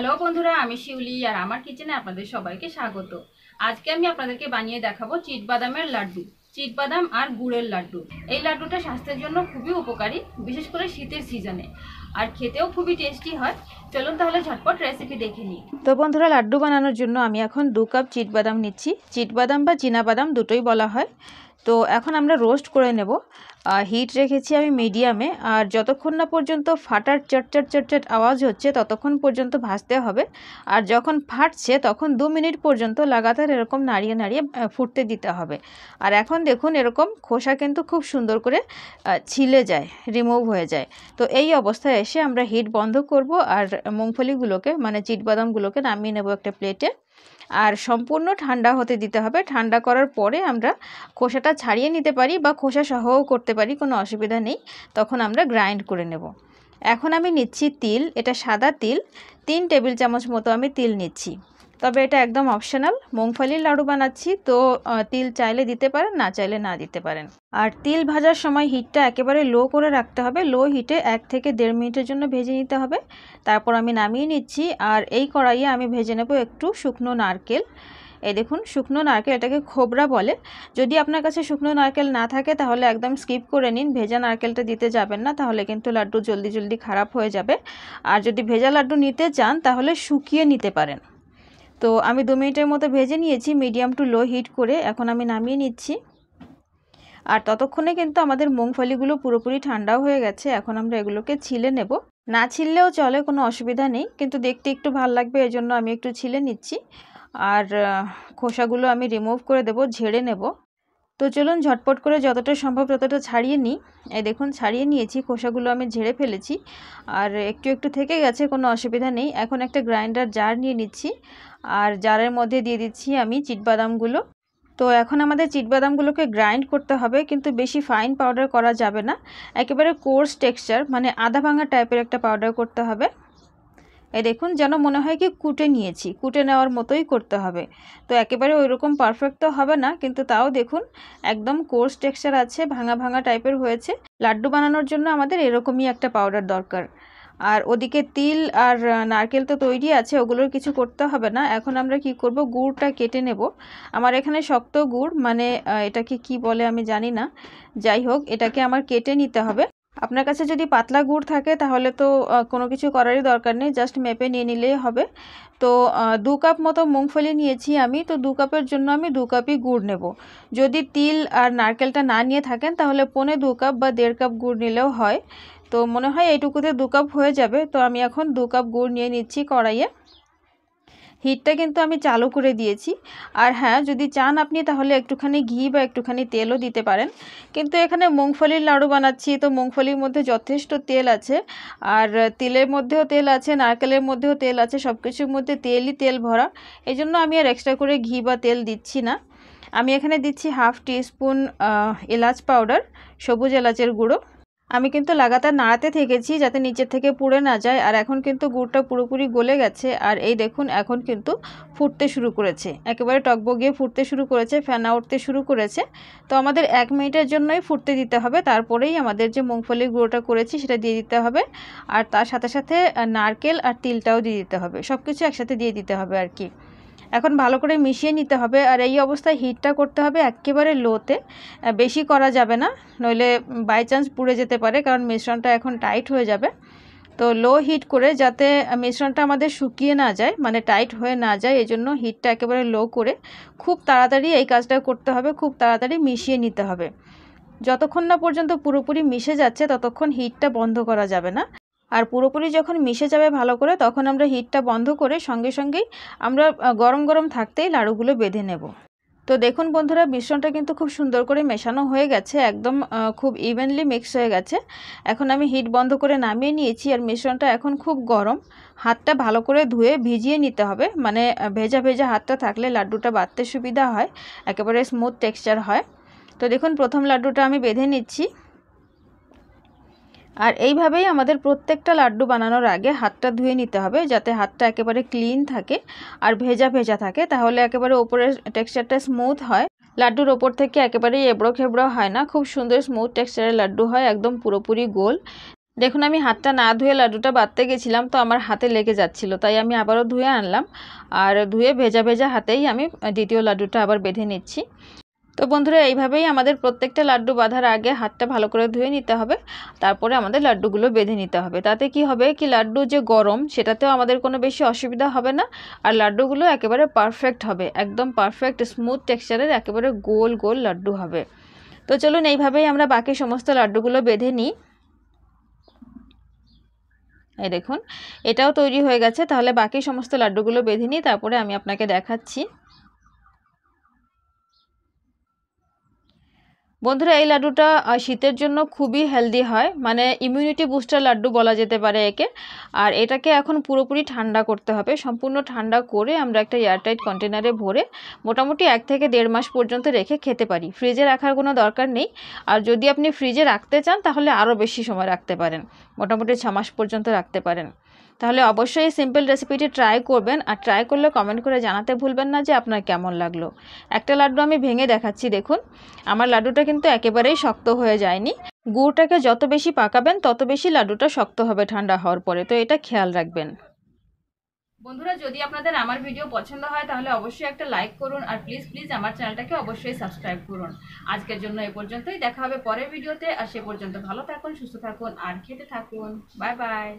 hello বন্ধুরা আমি শিউলি আর আমার কিচেনে আপনাদের সবাইকে স্বাগত আজকে আমি আপনাদেরকে বানিয়ে দেখাবো চিট বাদামের লাড্ডু চিট বাদাম আর গুড়ের লাড্ডু এই লাড্ডুটা স্বাস্থ্যের জন্য খুবই উপকারী বিশেষ করে শীতের সিজনে আর খেতেও খুবই টেস্টি হয় চলুন তাহলে ঝটপট রেসিপি দেখে নিই তো বন্ধুরা লাড্ডু বানানোর জন্য আমি এখন দু কাপ চিট বাদাম নিচ্ছি চিট বাদাম বা বাদাম দুটোই বলা হয় তো এখন আমরা রোস্ট করে নেব হিট রেখেছি আমি মিডিয়ামে আর যতক্ষণ না পর্যন্ত ফাটার চটচট চটচট আওয়াজ হচ্ছে ততক্ষণ পর্যন্ত ভাজতে হবে আর যখন ফাটছে তখন দু মিনিট পর্যন্ত লাগাতার এরকম নাড়িয়ে নাড়িয়ে ফুটতে দিতে হবে আর এখন দেখুন এরকম খোসা কিন্তু খুব সুন্দর করে ছিলে যায় রিমুভ হয়ে যায় তো এই অবস্থায় এসে আমরা হিট বন্ধ করব আর মুংফলিগুলোকে মানে চিটবাদামগুলোকে নামিয়ে নেব একটা প্লেটে আর সম্পূর্ণ ঠান্ডা হতে দিতে হবে ঠান্ডা করার পরে আমরা খোসাটা ছাড়িয়ে নিতে পারি বা খোসা সহও করতে পারি কোনো অসুবিধা নেই তখন আমরা গ্রাইন্ড করে নেব এখন আমি নিচ্ছি তিল এটা সাদা তিল তিন টেবিল চামচ মতো আমি তিল নিচ্ছি তবে এটা একদম অপশনাল মুংফলির লাড়ু বানাচ্ছি তো তিল চাইলে দিতে পারেন না চাইলে না দিতে পারেন আর তিল ভাজার সময় হিটটা একেবারে লো করে রাখতে হবে লো হিটে এক থেকে দেড় মিনিটের জন্য ভেজে নিতে হবে তারপর আমি নামিয়ে নিচ্ছি আর এই কড়াইয়ে আমি ভেজে নেব একটু শুকনো নারকেল এই দেখুন শুকনো নারকেল এটাকে খোবরা বলে যদি আপনার কাছে শুকনো নারকেল না থাকে তাহলে একদম স্কিপ করে নিন ভেজা নারকেলটা দিতে যাবেন না তাহলে কিন্তু লাড্ডু জলদি জলদি খারাপ হয়ে যাবে আর যদি ভেজা লাড্ডু নিতে চান তাহলে শুকিয়ে নিতে পারেন তো আমি দু মিনিটের মতো ভেজে নিয়েছি মিডিয়াম টু লো হিট করে এখন আমি নামিয়ে নিচ্ছি আর ততক্ষণে কিন্তু আমাদের মুংফলিগুলো পুরোপুরি ঠান্ডাও হয়ে গেছে এখন আমরা এগুলোকে ছিলে নেব না ছিললেও চলে কোনো অসুবিধা নেই কিন্তু দেখতে একটু ভাল লাগবে এজন্য আমি একটু ছিলে নিচ্ছি আর খোসাগুলো আমি রিমুভ করে দেব ঝেড়ে নেব তো চলুন ঝটপট করে যতটা সম্ভব ততটা ছাড়িয়ে নিই এই দেখুন ছাড়িয়ে নিয়েছি খোসাগুলো আমি ঝেড়ে ফেলেছি আর একটু একটু থেকে গেছে কোনো অসুবিধা নেই এখন একটা গ্রাইন্ডার জার নিয়ে নিচ্ছি আর জারের মধ্যে দিয়ে দিচ্ছি আমি চিটবাদামগুলো তো এখন আমাদের চিটবাদামগুলোকে গ্রাইন্ড করতে হবে কিন্তু বেশি ফাইন পাউডার করা যাবে না একেবারে কোর্স টেক্সচার মানে আধা ভাঙা টাইপের একটা পাউডার করতে হবে এ দেখুন যেন মনে হয় কি কুটে নিয়েছি কুটে নেওয়ার মতোই করতে হবে তো একেবারে ওই রকম পারফেক্ট তো হবে না কিন্তু তাও দেখুন একদম কোর্স টেক্সচার আছে ভাঙা ভাঙা টাইপের হয়েছে লাড্ডু বানানোর জন্য আমাদের এরকমই একটা পাউডার দরকার আর ওদিকে তিল আর নারকেল তো তৈরি আছে ওগুলোর কিছু করতে হবে না এখন আমরা কি করব গুড়টা কেটে নেব আমার এখানে শক্ত গুড় মানে এটাকে কি বলে আমি জানি না যাই হোক এটাকে আমার কেটে নিতে হবে আপনার কাছে যদি পাতলা গুড় থাকে তাহলে তো কোনো কিছু করারই দরকার নেই জাস্ট মেপে নিয়ে নিলেই হবে তো দু কাপ মতো মুংফলি নিয়েছি আমি তো দু কাপের জন্য আমি দু কাপই গুড় নেব যদি তিল আর নারকেলটা না নিয়ে থাকেন তাহলে পনে দু কাপ বা দেড় কাপ গুড় নিলেও হয় তো মনে হয় এইটুকুতে দু কাপ হয়ে যাবে তো আমি এখন দু কাপ গুড় নিয়ে নিচ্ছি কড়াইয়ে হিটটা কিন্তু আমি চালু করে দিয়েছি আর হ্যাঁ যদি চান আপনি তাহলে একটুখানি ঘি বা একটুখানি তেলও দিতে পারেন কিন্তু এখানে মুংফলির লাড়ু বানাচ্ছি তো মুংফলির মধ্যে যথেষ্ট তেল আছে আর তেলের মধ্যেও তেল আছে নারকেলের মধ্যেও তেল আছে সব কিছুর মধ্যে তেলই তেল ভরা এই জন্য আমি আর এক্সট্রা করে ঘি বা তেল দিচ্ছি না আমি এখানে দিচ্ছি হাফ টিস্পুন এলাচ পাউডার সবুজ এলাচের গুঁড়ো আমি কিন্তু লাগাতার নাড়াতে থেকেছি যাতে নিচের থেকে পুড়ে না যায় আর এখন কিন্তু গুড়টা পুরোপুরি গলে গেছে আর এই দেখুন এখন কিন্তু ফুটতে শুরু করেছে একেবারে টকবগিয়ে ফুটতে শুরু করেছে ফেনা উঠতে শুরু করেছে তো আমাদের এক মিনিটের জন্যই ফুটতে দিতে হবে তারপরেই আমাদের যে মুংফলির গুঁড়োটা করেছি সেটা দিয়ে দিতে হবে আর তার সাথে সাথে নারকেল আর তিলটাও দিয়ে দিতে হবে সব কিছু একসাথে দিয়ে দিতে হবে আর কি এখন ভালো করে মিশিয়ে নিতে হবে আর এই অবস্থায় হিটটা করতে হবে একেবারে লোতে বেশি করা যাবে না নইলে বাই চান্স পুড়ে যেতে পারে কারণ মিশ্রণটা এখন টাইট হয়ে যাবে তো লো হিট করে যাতে মিশ্রণটা আমাদের শুকিয়ে না যায় মানে টাইট হয়ে না যায় এজন্য হিটটা একেবারে লো করে খুব তাড়াতাড়ি এই কাজটা করতে হবে খুব তাড়াতাড়ি মিশিয়ে নিতে হবে যতক্ষণ না পর্যন্ত পুরোপুরি মিশে যাচ্ছে ততক্ষণ হিটটা বন্ধ করা যাবে না আর পুরোপুরি যখন মিশে যাবে ভালো করে তখন আমরা হিটটা বন্ধ করে সঙ্গে সঙ্গেই আমরা গরম গরম থাকতেই লাড়ুগুলো বেঁধে নেব তো দেখুন বন্ধুরা মিশ্রণটা কিন্তু খুব সুন্দর করে মেশানো হয়ে গেছে একদম খুব ইভেনলি মিক্স হয়ে গেছে এখন আমি হিট বন্ধ করে নামিয়ে নিয়েছি আর মিশ্রণটা এখন খুব গরম হাতটা ভালো করে ধুয়ে ভিজিয়ে নিতে হবে মানে ভেজা ভেজা হাতটা থাকলে লাড্ডুটা বাঁধতে সুবিধা হয় একেবারে স্মুথ টেক্সচার হয় তো দেখুন প্রথম লাড্ডুটা আমি বেঁধে নিচ্ছি আর এইভাবেই আমাদের প্রত্যেকটা লাড্ডু বানানোর আগে হাতটা ধুয়ে নিতে হবে যাতে হাতটা একেবারে ক্লিন থাকে আর ভেজা ভেজা থাকে তাহলে একেবারে ওপরের টেক্সচারটা স্মুথ হয় লাড্ডুর ওপর থেকে একেবারেই এবড়ো খেবড়ো হয় না খুব সুন্দর স্মুথ টেক্সচারের লাড্ডু হয় একদম পুরোপুরি গোল দেখুন আমি হাতটা না ধুয়ে লাড্ডুটা বাঁধতে গেছিলাম তো আমার হাতে লেগে যাচ্ছিল তাই আমি আবারও ধুয়ে আনলাম আর ধুয়ে ভেজা ভেজা হাতেই আমি দ্বিতীয় লাড্ডুটা আবার বেঁধে নিচ্ছি তো বন্ধুরা এইভাবেই আমাদের প্রত্যেকটা লাড্ডু বাঁধার আগে হাতটা ভালো করে ধুয়ে নিতে হবে তারপরে আমাদের লাড্ডুগুলো বেঁধে নিতে হবে তাতে কি হবে কি লাড্ডু যে গরম সেটাতেও আমাদের কোনো বেশি অসুবিধা হবে না আর লাড্ডুগুলো একেবারে পারফেক্ট হবে একদম পারফেক্ট স্মুথ টেক্সচারের একেবারে গোল গোল লাড্ডু হবে তো চলুন এইভাবেই আমরা বাকি সমস্ত লাড্ডুগুলো বেঁধে নিই এই দেখুন এটাও তৈরি হয়ে গেছে তাহলে বাকি সমস্ত লাড্ডুগুলো বেঁধে নিই তারপরে আমি আপনাকে দেখাচ্ছি বন্ধুরা এই লাড্ডুটা শীতের জন্য খুবই হেলদি হয় মানে ইমিউনিটি বুস্টার লাড্ডু বলা যেতে পারে একে আর এটাকে এখন পুরোপুরি ঠান্ডা করতে হবে সম্পূর্ণ ঠান্ডা করে আমরা একটা এয়ারটাইট কন্টেনারে ভরে মোটামুটি এক থেকে দেড় মাস পর্যন্ত রেখে খেতে পারি ফ্রিজে রাখার কোনো দরকার নেই আর যদি আপনি ফ্রিজে রাখতে চান তাহলে আরও বেশি সময় রাখতে পারেন মোটামুটি ছ মাস পর্যন্ত রাখতে পারেন তাহলে অবশ্যই এই সিম্পল রেসিপিটি ট্রাই করবেন আর ট্রাই করলে কমেন্ট করে জানাতে ভুলবেন না যে আপনার কেমন লাগলো একটা লাড্ডু আমি ভেঙে দেখাচ্ছি দেখুন আমার লাড্ডুটা কিন্তু একেবারেই শক্ত হয়ে যায়নি গুড়টাকে যত বেশি পাকাবেন তত বেশি লাড্ডুটা শক্ত হবে ঠান্ডা হওয়ার পরে তো এটা খেয়াল রাখবেন বন্ধুরা যদি আপনাদের আমার ভিডিও পছন্দ হয় তাহলে অবশ্যই একটা লাইক করুন আর প্লিজ প্লিজ আমার চ্যানেলটাকে অবশ্যই সাবস্ক্রাইব করুন আজকের জন্য এ পর্যন্তই দেখা হবে পরের ভিডিওতে আর সে পর্যন্ত ভালো থাকুন সুস্থ থাকুন আর খেতে থাকুন বাই বাই